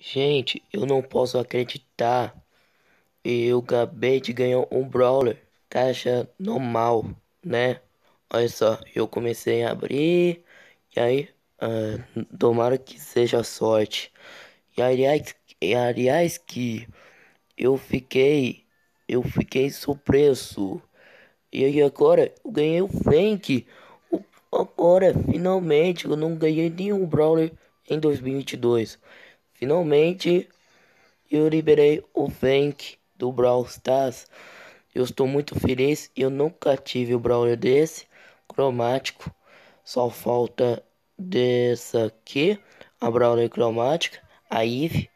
Gente, eu não posso acreditar. Eu acabei de ganhar um brawler. Caixa normal, né? Olha só, eu comecei a abrir. E aí, uh, tomara que seja sorte. E aliás, e aliás que eu fiquei, eu fiquei surpreso. E aí agora, eu ganhei o Frank. Agora, finalmente, eu não ganhei nenhum brawler em 2022. Finalmente eu liberei o Fank do Brawl Stars. Eu estou muito feliz. Eu nunca tive o Brawler desse. Cromático. Só falta dessa aqui. A Brawler cromática. A Eve.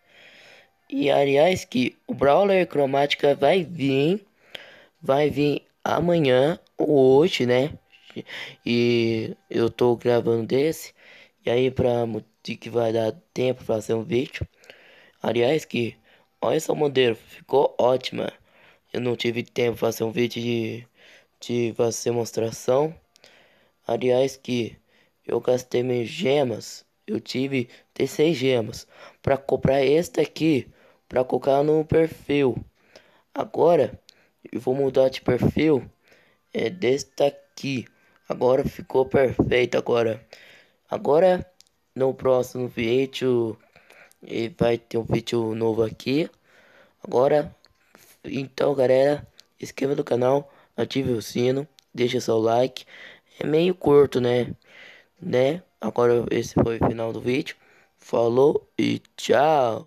E aliás que o Brawler cromática vai vir. Vai vir amanhã. Ou hoje, né? E eu estou gravando desse. E aí para de que vai dar tempo para fazer um vídeo. Aliás, que olha essa bandeira, ficou ótima. Eu não tive tempo para fazer um vídeo de, de fazer demonstração. Aliás, que eu gastei minhas gemas. Eu tive 16 gemas para comprar esta aqui para colocar no perfil. Agora eu vou mudar de perfil é desta aqui. Agora ficou perfeito agora. Agora no próximo vídeo vai ter um vídeo novo aqui. Agora, então galera, inscreva no canal, ative o sino, deixa seu like. É meio curto, né? Né? Agora esse foi o final do vídeo. Falou e tchau!